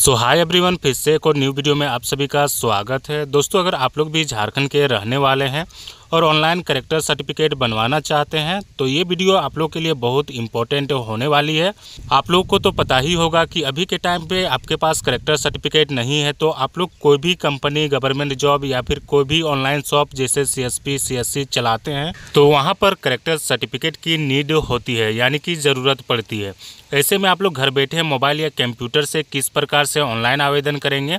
सो hi everyone फिर से एक और न्यू वीडियो में आप सभी का स्वागत है दोस्तों अगर आप लोग भी झारखंड के रहने वाले हैं और ऑनलाइन करेक्टर सर्टिफिकेट बनवाना चाहते हैं तो ये वीडियो आप लोग के लिए बहुत इंपॉर्टेंट होने वाली है आप लोग को तो पता ही होगा कि अभी के टाइम पे आपके पास करेक्टर सर्टिफिकेट नहीं है तो आप लोग कोई भी कंपनी गवर्नमेंट जॉब या फिर कोई भी ऑनलाइन शॉप जैसे C S P C S C चलाते हैं तो वहाँ पर करेक्टर सर्टिफिकेट की नीड होती है यानी कि ज़रूरत पड़ती है ऐसे में आप लोग घर बैठे मोबाइल या कंप्यूटर से किस प्रकार से ऑनलाइन आवेदन करेंगे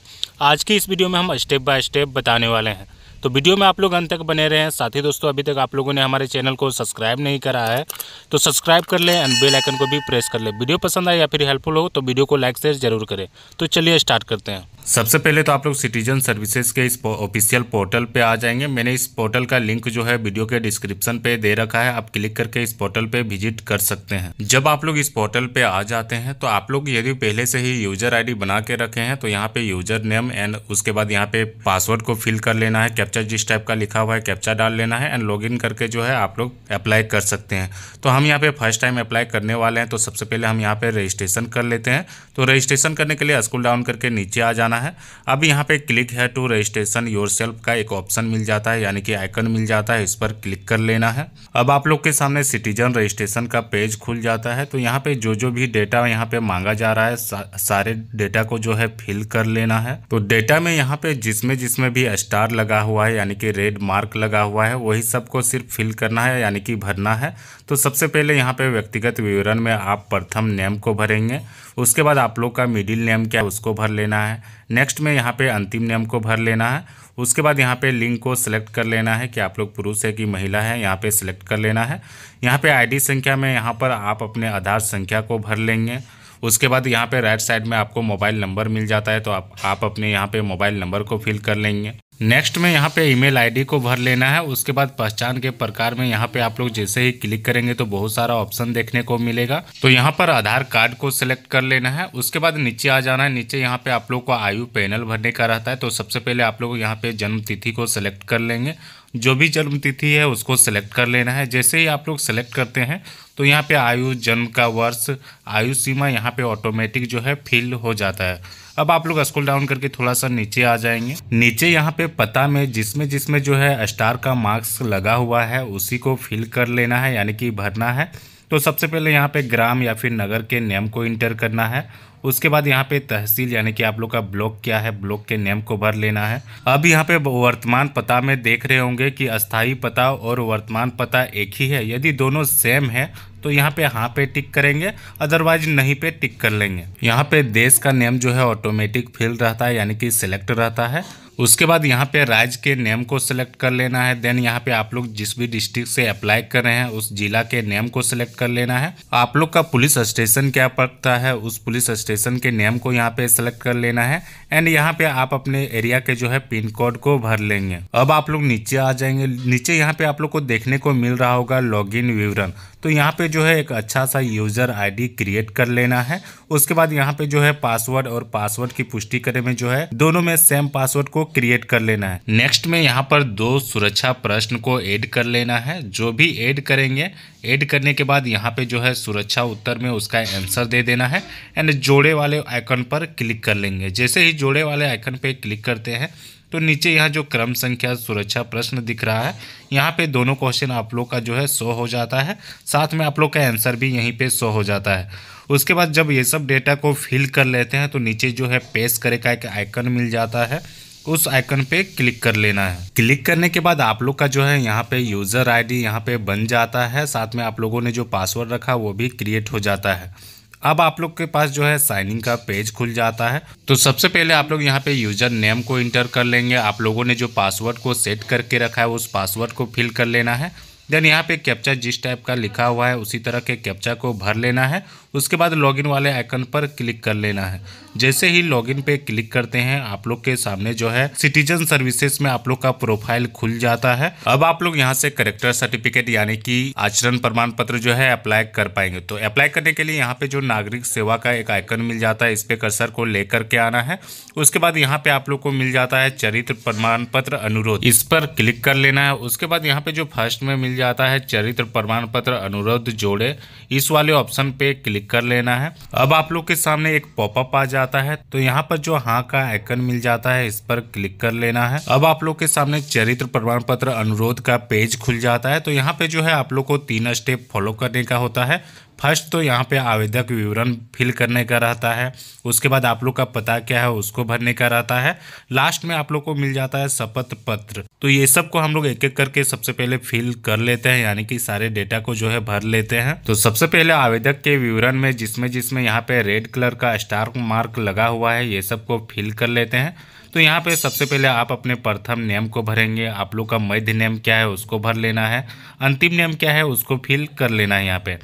आज की इस वीडियो में हम स्टेप बाय स्टेप बताने वाले हैं तो वीडियो में आप लोग अंत तक बने रहें साथ ही दोस्तों अभी तक आप लोगों ने हमारे चैनल को सब्सक्राइब नहीं करा है तो सब्सक्राइब कर लें एंड बेल आइकन को भी प्रेस कर लें वीडियो पसंद आए या फिर हेल्पफुल हो तो वीडियो को लाइक शेयर जरूर करें तो चलिए स्टार्ट करते हैं सबसे पहले तो आप लोग सिटीजन सर्विसेज के इस ऑफिशियल पोर्टल पे आ जाएंगे मैंने इस पोर्टल का लिंक जो है वीडियो के डिस्क्रिप्शन पे दे रखा है आप क्लिक करके इस पोर्टल पे विजिट कर सकते हैं जब आप लोग इस पोर्टल पे आ जाते हैं तो आप लोग यदि पहले से ही यूजर आईडी बना के रखे हैं तो यहाँ पे यूजर नेम एंड उसके बाद यहाँ पे पासवर्ड को फिल कर लेना है कैप्चा जिस टाइप का लिखा हुआ है कैप्चा डाल लेना है एंड लॉग करके जो है आप लोग अप्लाई कर सकते हैं तो हम यहाँ पे फर्स्ट टाइम अप्लाई करने वाले हैं तो सबसे पहले हम यहाँ पे रजिस्ट्रेशन कर लेते हैं तो रजिस्ट्रेशन करने के लिए स्कूल डाउन करके नीचे आ जाना जाना है अब यहाँ पे क्लिक है टू रजिस्ट्रेशन योर का एक ऑप्शन मिल जाता है यानी कि आइकन मिल जाता है इस पर क्लिक कर लेना है अब आप लोग के सामने सिटीजन रजिस्ट्रेशन का पेज खुल जाता है तो यहाँ पे जो जो भी डेटा यहाँ पे मांगा जा रहा है सा, सारे डेटा को जो है फिल कर लेना है तो डेटा में यहाँ पे जिसमें जिसमें भी स्टार लगा हुआ है यानी कि रेड मार्क लगा हुआ है वही सबको सिर्फ फिल करना है यानी कि भरना है तो सबसे पहले यहाँ पे व्यक्तिगत विवरण में आप प्रथम नेम को भरेंगे उसके बाद आप लोग का मिडिल नेम क्या है उसको भर लेना है नेक्स्ट में यहाँ पे अंतिम नेम को भर लेना है उसके बाद यहाँ पे लिंक को सिलेक्ट कर लेना है कि आप लोग पुरुष है कि महिला है यहाँ पे सिलेक्ट कर लेना है यहाँ पे आईडी संख्या में यहाँ पर आप अपने आधार संख्या को भर लेंगे उसके बाद यहाँ पे राइट साइड में आपको मोबाइल नंबर मिल जाता है तो आप आप अपने यहाँ पे मोबाइल नंबर को फिल कर लेंगे नेक्स्ट में यहाँ पे ईमेल आईडी को भर लेना है उसके बाद पहचान के प्रकार में यहाँ पे आप लोग जैसे ही क्लिक करेंगे तो बहुत सारा ऑप्शन देखने को मिलेगा तो यहाँ पर आधार कार्ड को सिलेक्ट कर लेना है उसके बाद नीचे आ जाना है नीचे यहाँ पे आप लोग को आयु पैनल भरने का रहता है तो सबसे पहले आप लोग यहाँ पे जन्म तिथि को सिलेक्ट कर लेंगे जो भी जन्म तिथि है उसको सिलेक्ट कर लेना है जैसे ही आप लोग सेलेक्ट करते हैं तो यहाँ पे आयु जन्म का वर्ष आयु सीमा यहाँ पे ऑटोमेटिक जो है फिल हो जाता है अब आप लोग स्कूल डाउन करके थोड़ा सा नीचे आ जाएंगे नीचे यहाँ पे पता में जिसमें जिसमें जो है स्टार का मार्क्स लगा हुआ है उसी को फिल कर लेना है यानी कि भरना है तो सबसे पहले यहाँ पे ग्राम या फिर नगर के नेम को इंटर करना है उसके बाद यहाँ पे तहसील यानी कि आप लोग का ब्लॉक क्या है ब्लॉक के नेम को भर लेना है अब यहाँ पे वर्तमान पता में देख रहे होंगे कि अस्थाई पता और वर्तमान पता एक ही है यदि दोनों सेम है तो यहाँ पे हाँ पे टिक करेंगे अदरवाइज नहीं पे टिक कर लेंगे यहाँ पे देश का नेम जो है ऑटोमेटिक फिल रहता है यानी कि सिलेक्ट रहता है उसके बाद यहाँ पे राज्य के नेम को सिलेक्ट कर लेना है देन यहाँ पे आप लोग जिस भी डिस्ट्रिक्ट से अप्लाई कर रहे हैं उस जिला के नेम को सिलेक्ट कर लेना है आप लोग का पुलिस स्टेशन क्या पड़ता है उस पुलिस स्टेशन के नेम को यहाँ पे सिलेक्ट कर लेना है एंड यहाँ पे आप अपने एरिया के जो है पिन कोड को भर लेंगे अब आप लोग नीचे आ जाएंगे नीचे यहाँ पे आप लोग को देखने को मिल रहा होगा लॉग विवरण तो यहाँ पे जो है एक अच्छा सा यूज़र आईडी क्रिएट कर लेना है उसके बाद यहाँ पे जो है पासवर्ड और पासवर्ड की पुष्टि करने में जो है दोनों में सेम पासवर्ड को क्रिएट कर लेना है नेक्स्ट में यहाँ पर दो सुरक्षा प्रश्न को ऐड कर लेना है जो भी एड करेंगे ऐड करने के बाद यहाँ पे जो है सुरक्षा उत्तर में उसका आंसर दे देना है एंड जोड़े वाले आइकन पर क्लिक कर लेंगे जैसे ही जोड़े वाले आइकन पर क्लिक करते हैं तो नीचे यह जो क्रम संख्या सुरक्षा प्रश्न दिख रहा है यहाँ पे दोनों क्वेश्चन आप लोग का जो है सो हो जाता है साथ में आप लोग का आंसर भी यहीं पे सो हो जाता है उसके बाद जब ये सब डेटा को फिल कर लेते हैं तो नीचे जो है पेस करे का एक आइकन मिल जाता है उस आइकन पे क्लिक कर लेना है क्लिक करने के बाद आप लोग का जो है यहाँ पे यूज़र आईडी यहाँ पे बन जाता है साथ में आप लोगों ने जो पासवर्ड रखा वो भी क्रिएट हो जाता है अब आप लोग के पास जो है साइनिंग का पेज खुल जाता है तो सबसे पहले आप लोग यहाँ पे यूजर नेम को इंटर कर लेंगे आप लोगों ने जो पासवर्ड को सेट करके रखा है उस पासवर्ड को फिल कर लेना है देन यहाँ पे कैप्चा जिस टाइप का लिखा हुआ है उसी तरह के कैप्चा को भर लेना है उसके बाद लॉगिन वाले आइकन पर क्लिक कर लेना है जैसे ही लॉगिन पे क्लिक करते हैं आप लोग के सामने जो है सिटीजन सर्विसेज में आप लोग का प्रोफाइल खुल जाता है अब आप लोग यहाँ से करेक्टर सर्टिफिकेट यानी कि आचरण प्रमाण पत्र जो है अप्लाई कर पाएंगे तो अप्लाई करने के लिए यहाँ पे जो नागरिक सेवा का एक आइकन मिल जाता है इस पे कर्सर को लेकर के आना है उसके बाद यहाँ पे आप लोग को मिल जाता है चरित्र प्रमाण पत्र अनुरोध इस पर क्लिक कर लेना है उसके बाद यहाँ पे जो फर्स्ट में मिल जाता है चरित्र प्रमाण पत्र अनुरोध जोड़े इस वाले ऑप्शन पे क्लिक कर लेना है अब आप लोग के सामने एक पॉपअप आ जा जाता है तो यहाँ पर जो हाँ का आइकन मिल जाता है इस पर क्लिक कर लेना है अब आप लोग के सामने चरित्र प्रमाण पत्र अनुरोध का पेज खुल जाता है तो यहाँ पे जो है आप लोग को तीन स्टेप फॉलो करने का होता है फर्स्ट तो यहाँ पे आवेदक विवरण फिल करने का रहता है उसके बाद आप लोग का पता क्या है उसको भरने का रहता है लास्ट में आप लोग को मिल जाता है शपथ पत्र तो ये सब को हम लोग एक एक करके सबसे पहले फिल कर लेते हैं यानी कि सारे डेटा को जो है भर लेते हैं तो सबसे पहले आवेदक के विवरण में जिसमें जिसमें यहाँ पे रेड कलर का स्टार मार्क लगा हुआ है ये सब को फिल कर लेते हैं तो यहाँ पे सबसे पहले आप अपने प्रथम नेम को भरेंगे आप लोग का मध्य नेम क्या है उसको भर लेना है अंतिम नेम क्या है उसको फिल कर लेना है यहाँ पे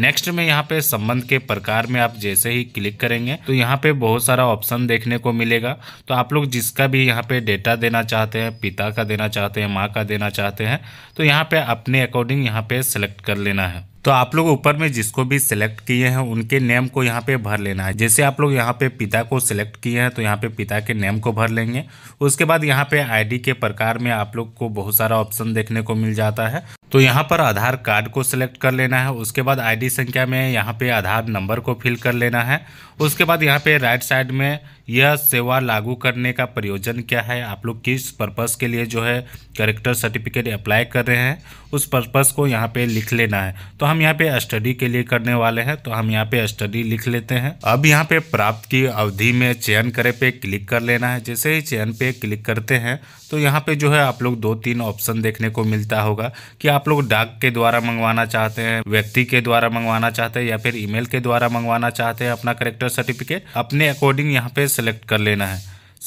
नेक्स्ट में यहाँ पे संबंध के प्रकार में आप जैसे ही क्लिक करेंगे तो यहाँ पे बहुत सारा ऑप्शन देखने को मिलेगा तो आप लोग जिसका भी यहाँ पे डेटा देना चाहते हैं पिता का देना चाहते हैं माँ का देना चाहते हैं तो यहाँ पे अपने अकॉर्डिंग यहाँ पे सेलेक्ट कर लेना है तो आप लोग ऊपर में जिसको भी सिलेक्ट किए हैं उनके नेम को यहाँ पे भर लेना है जैसे आप लोग यहाँ पे पिता को सिलेक्ट किए हैं तो यहाँ पे पिता के नेम को भर लेंगे उसके बाद यहाँ पे आईडी के प्रकार में आप लोग को बहुत सारा ऑप्शन देखने को मिल जाता है तो यहाँ पर आधार कार्ड को सिलेक्ट कर लेना है उसके बाद आईडी संख्या में यहाँ पे आधार नंबर को फिल कर लेना है उसके बाद यहाँ पे राइट साइड में यह सेवा लागू करने का प्रयोजन क्या है आप लोग किस पर्पज़ के लिए जो है करेक्टर सर्टिफिकेट अप्लाई कर रहे हैं उस पर्पज़ को यहाँ पे लिख लेना है तो हम यहाँ पे स्टडी के लिए करने वाले हैं तो हम यहाँ पे स्टडी लिख लेते हैं अब यहाँ पे प्राप्त की अवधि में चयन करे पे क्लिक कर लेना है जैसे ही चयन पे क्लिक करते हैं तो यहाँ पे जो है आप लोग दो तीन ऑप्शन देखने को मिलता होगा कि आप लोग डाक के द्वारा मंगवाना चाहते हैं व्यक्ति के द्वारा मंगवाना चाहते हैं या फिर ईमेल के द्वारा मंगवाना चाहते हैं अपना करेक्टर सर्टिफिकेट अपने अकॉर्डिंग यहाँ पे सेलेक्ट कर लेना है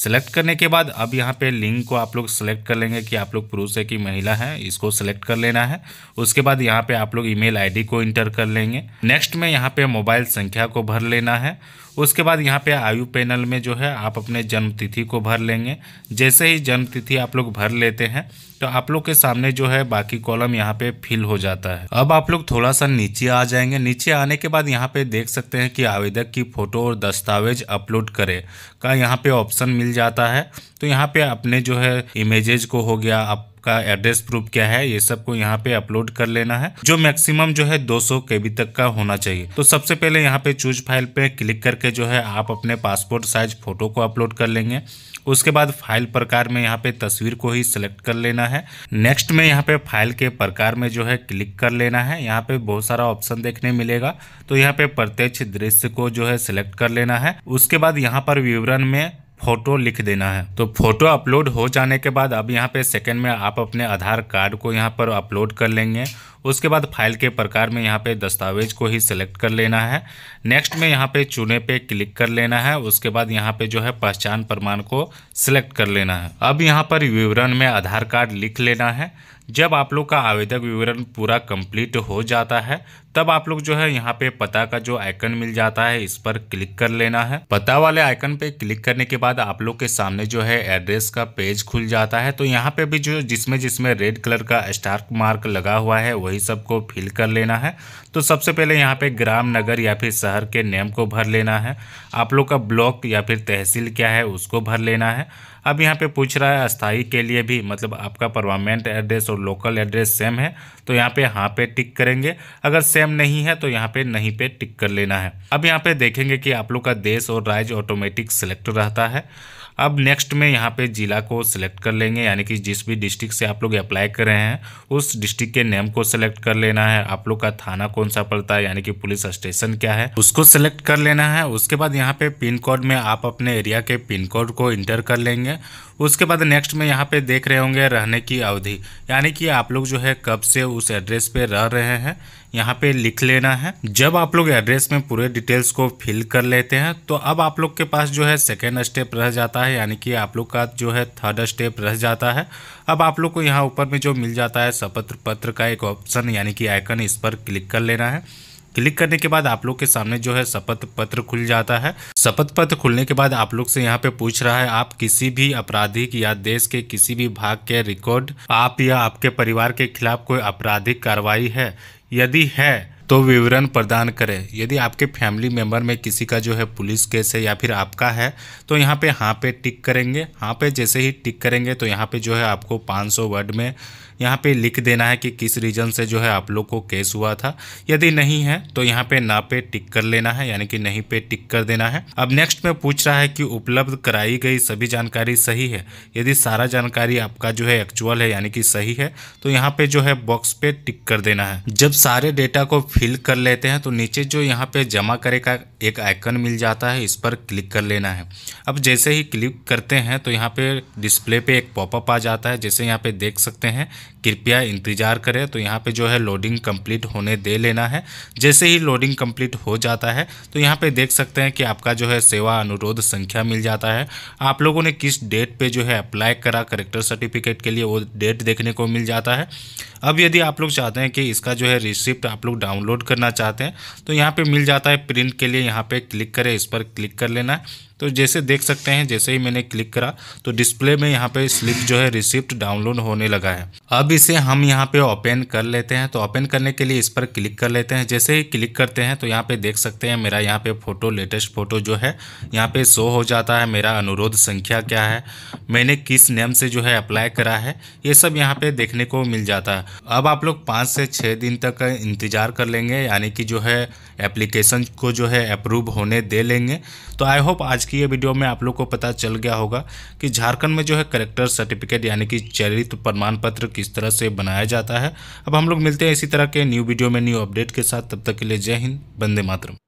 सेलेक्ट करने के बाद अब यहाँ पे लिंग को आप लोग सेलेक्ट कर लेंगे कि आप लोग पुरुष है कि महिला है इसको सेलेक्ट कर लेना है उसके बाद यहाँ पे आप लोग ईमेल आईडी को इंटर कर लेंगे नेक्स्ट में यहाँ पे मोबाइल संख्या को भर लेना है उसके बाद यहाँ पे आयु पैनल में जो है आप अपने जन्मतिथि को भर लेंगे जैसे ही जन्मतिथि आप लोग भर लेते हैं तो आप लोग के सामने जो है बाकी कॉलम यहाँ पे फिल हो जाता है अब आप लोग थोड़ा सा नीचे आ जाएंगे नीचे आने के बाद यहाँ पे देख सकते हैं कि आवेदक की फोटो और दस्तावेज अपलोड करे का यहाँ पे ऑप्शन मिल जाता है तो यहाँ पे अपने जो है इमेजेज को हो गया आप का एड्रेस प्रूफ क्या है ये सब को यहाँ पे अपलोड कर लेना है जो मैक्सिमम जो है 200 सौ तक का होना चाहिए तो सबसे पहले यहाँ पे चूज फाइल पे क्लिक करके जो है आप अपने पासपोर्ट साइज फोटो को अपलोड कर लेंगे उसके बाद फाइल प्रकार में यहाँ पे तस्वीर को ही सिलेक्ट कर लेना है नेक्स्ट में यहाँ पे फाइल के प्रकार में जो है क्लिक कर लेना है यहाँ पे बहुत सारा ऑप्शन देखने मिलेगा तो यहाँ पे प्रत्यक्ष दृश्य को जो है सिलेक्ट कर लेना है उसके बाद यहाँ पर विवरण में फोटो लिख देना है तो फोटो अपलोड हो जाने के बाद अब यहाँ पे सेकेंड में आप अपने आधार कार्ड को यहाँ पर अपलोड कर लेंगे उसके बाद फाइल के प्रकार में यहाँ पे दस्तावेज को ही सिलेक्ट कर लेना है नेक्स्ट में यहाँ पे चुने पे क्लिक कर लेना है उसके बाद यहाँ पे जो है पहचान प्रमाण को सिलेक्ट कर लेना है अब यहाँ पर विवरण में आधार कार्ड लिख लेना है जब आप लोग का आवेदक विवरण पूरा कंप्लीट हो जाता है तब आप लोग जो है यहाँ पे पता का जो आइकन मिल जाता है इस पर क्लिक कर लेना है पता वाले आइकन पे क्लिक करने के बाद आप लोग के सामने जो है एड्रेस का पेज खुल जाता है तो यहाँ पे भी जो जिसमें जिसमें रेड कलर का स्टार मार्क लगा हुआ है वही सबको फिल कर लेना है तो सबसे पहले यहाँ पे ग्राम नगर या फिर शहर के नेम को भर लेना है आप लोग का ब्लॉक या फिर तहसील क्या है उसको भर लेना है अब यहाँ पे पूछ रहा है अस्थाई के लिए भी मतलब आपका परमानेंट एड्रेस और लोकल एड्रेस सेम है तो यहाँ पे हाँ पे टिक करेंगे अगर सेम नहीं है तो यहाँ पे नहीं पे टिक कर लेना है अब यहाँ पे देखेंगे कि आप लोग का देश और राज्य ऑटोमेटिक सिलेक्ट रहता है अब नेक्स्ट में यहाँ पे ज़िला को सिलेक्ट कर लेंगे यानी कि जिस भी डिस्ट्रिक्ट से आप लोग अप्लाई कर रहे हैं उस डिस्ट्रिक्ट के नेम को सिलेक्ट कर लेना है आप लोग का थाना कौन सा पड़ता है यानी कि पुलिस स्टेशन क्या है उसको सिलेक्ट कर लेना है उसके बाद यहाँ पे पिन कोड में आप अपने एरिया के पिन कोड को इंटर कर लेंगे उसके बाद नेक्स्ट में यहाँ पे देख रहे होंगे रहने की अवधि यानी कि आप लोग जो है कब से उस एड्रेस पे रह रहे हैं यहाँ पे लिख लेना है जब आप लोग एड्रेस में पूरे डिटेल्स को फिल कर लेते हैं तो अब आप लोग के पास जो है सेकेंड स्टेप रह जाता है यानी कि आप लोग का जो है थर्ड स्टेप रह जाता है अब आप लोग को यहाँ ऊपर में जो मिल जाता है शपथ पत्र का एक ऑप्शन यानी कि आइकन इस पर क्लिक कर लेना है क्लिक करने के बाद आप लोग के सामने जो है शपथ पत्र खुल जाता है शपथ पत्र खुलने के बाद आप लोग से यहाँ पे पूछ रहा है आप किसी भी आपराधिक या देश के किसी भी भाग के रिकॉर्ड आप या आपके परिवार के खिलाफ कोई आपराधिक कार्रवाई है यदि है तो विवरण प्रदान करें यदि आपके फैमिली मेंबर में किसी का जो है पुलिस केस है या फिर आपका है तो यहाँ पे हाँ पे टिक करेंगे हाँ पे जैसे ही टिक करेंगे तो यहाँ पे जो है आपको 500 वर्ड में यहाँ पे लिख देना है कि किस रीजन से जो है आप लोग को केस हुआ था यदि नहीं है तो यहाँ पे ना पे टिक कर लेना है यानी कि नहीं पे टिक कर देना है अब नेक्स्ट में पूछ रहा है कि उपलब्ध कराई गई सभी जानकारी सही है यदि सारा जानकारी आपका जो है एक्चुअल है यानी कि सही है तो यहाँ पे जो है बॉक्स पे टिक कर देना है जब सारे डेटा को फिल कर लेते हैं तो नीचे जो यहाँ पे जमा करे का एक आइकन मिल जाता है इस पर क्लिक कर लेना है अब जैसे ही क्लिक करते हैं तो यहाँ पे डिस्प्ले पे एक पॉपअप आ जाता है जैसे यहाँ पे देख सकते हैं कृपया इंतज़ार करें तो यहाँ पे जो है लोडिंग कंप्लीट होने दे लेना है जैसे ही लोडिंग कंप्लीट हो जाता है तो यहाँ पे देख सकते हैं कि आपका जो है सेवा अनुरोध संख्या मिल जाता है आप लोगों ने किस डेट पे जो है अप्लाई करा करेक्टर सर्टिफिकेट के लिए वो डेट देखने को मिल जाता है अब यदि आप लोग चाहते हैं कि इसका जो है रिसिप्ट आप लोग डाउनलोड करना चाहते हैं तो यहाँ पर मिल जाता है प्रिंट के लिए यहाँ पर क्लिक करें इस पर क्लिक कर लेना है तो जैसे देख सकते हैं जैसे ही मैंने क्लिक करा तो डिस्प्ले में यहाँ पे स्लिप जो है रिसिप्ट डाउनलोड होने लगा है अब इसे हम यहाँ पे ओपन कर लेते हैं तो ओपन करने के लिए इस पर क्लिक कर लेते हैं जैसे ही क्लिक करते हैं तो यहाँ पे देख सकते हैं मेरा यहाँ पे फ़ोटो लेटेस्ट फ़ोटो जो है यहाँ पे शो हो जाता है मेरा अनुरोध संख्या क्या है मैंने किस नेम से जो है अप्लाई करा है ये सब यहाँ पे देखने को मिल जाता है अब आप लोग पाँच से छः दिन तक इंतज़ार कर लेंगे यानी कि जो है एप्लीकेशन को जो है अप्रूव होने दे लेंगे तो आई होप आज की ये वीडियो में आप लोग को पता चल गया होगा कि झारखंड में जो है करेक्टर सर्टिफिकेट यानी कि चरित्र प्रमाण पत्र किस तरह तरह से बनाया जाता है अब हम लोग मिलते हैं इसी तरह के न्यू वीडियो में न्यू अपडेट के साथ तब तक के लिए जय हिंद बंदे मातरम